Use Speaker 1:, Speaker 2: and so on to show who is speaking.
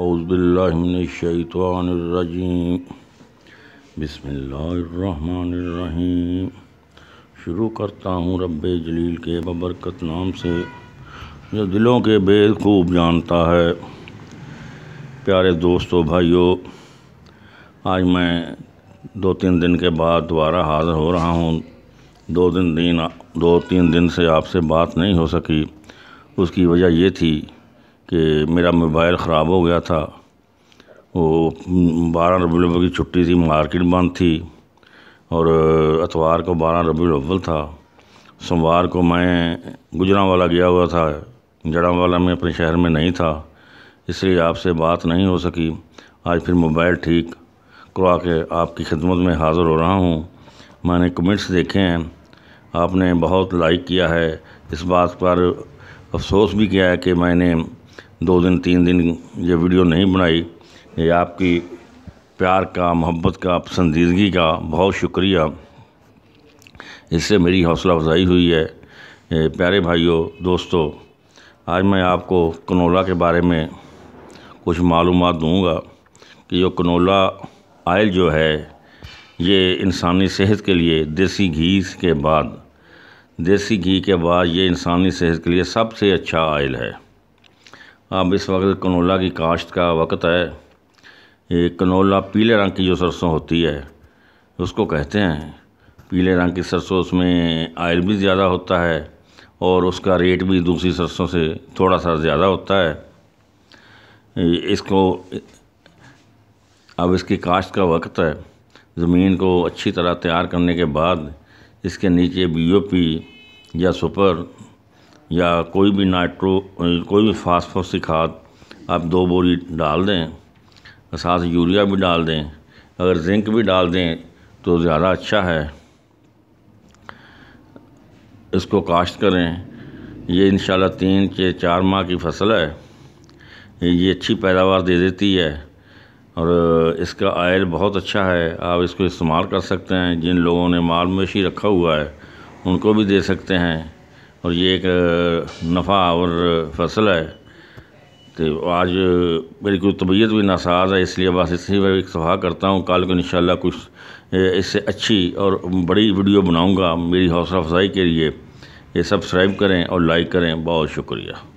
Speaker 1: अज़बिल्लाशैतवानरजीम बसमीम शुरू करता हूँ रब जलील के बबरकत नाम से जो दिलों के बेद खूब जानता है प्यारे दोस्तों भाइयों आज मैं दो तीन दिन के बाद दोबारा हाज़िर हो रहा हूँ दो दिन दिन दो तीन दिन से आपसे बात नहीं हो सकी उसकी वजह ये थी कि मेरा मोबाइल ख़राब हो गया था वो बारह रबी अव्वल की छुट्टी थी मार्केट बंद थी और अतवार को बारह रबी अव्वल था सोमवार को मैं गुजरा वाला गया हुआ था जड़ा वाला मैं अपने शहर में नहीं था इसलिए आपसे बात नहीं हो सकी आज फिर मोबाइल ठीक करवा के आपकी खिदमत में हाज़िर हो रहा हूँ मैंने कमेंट्स देखे हैं आपने बहुत लाइक किया है इस बात पर अफसोस भी किया है कि मैंने दो दिन तीन दिन ये वीडियो नहीं बनाई ये आपकी प्यार का मोहब्बत का पसंदीदगी का बहुत शुक्रिया इससे मेरी हौसला अफजाई हुई है प्यारे भाइयों दोस्तों आज मैं आपको कनोला के बारे में कुछ मालूम दूँगा कि जो कनोला आयल जो है ये इंसानी सेहत के लिए देसी घी के बाद देसी घी के बाद ये इंसानी सेहत के लिए सबसे अच्छा आयल है अब इस वक्त कनोला की काश्त का वक्त है ये कनोला पीले रंग की जो सरसों होती है उसको कहते हैं पीले रंग की सरसों उसमें आयल भी ज़्यादा होता है और उसका रेट भी दूसरी सरसों से थोड़ा सा ज़्यादा होता है इसको अब इसकी काश्त का वक्त है ज़मीन को अच्छी तरह तैयार करने के बाद इसके नीचे बी या सुपर या कोई भी नाइट्रो कोई भी फास्फोरस की खाद आप दो बोरी डाल दें साथ यूरिया भी डाल दें अगर जिंक भी डाल दें तो ज़्यादा अच्छा है इसको काश्त करें ये इन तीन के चार माह की फसल है ये अच्छी पैदावार दे देती है और इसका आयल बहुत अच्छा है आप इसको इस्तेमाल कर सकते हैं जिन लोगों ने माल मवेशी रखा हुआ है उनको भी दे सकते हैं और ये एक नफ़ा और फसल है तो आज मेरी कोई तबीयत भी नासाज है इसलिए बस इसी में इतफा करता हूँ कल को इन कुछ इससे अच्छी और बड़ी वीडियो बनाऊँगा मेरी हौसला अफजाई के लिए ये सब्सक्राइब करें और लाइक करें बहुत शुक्रिया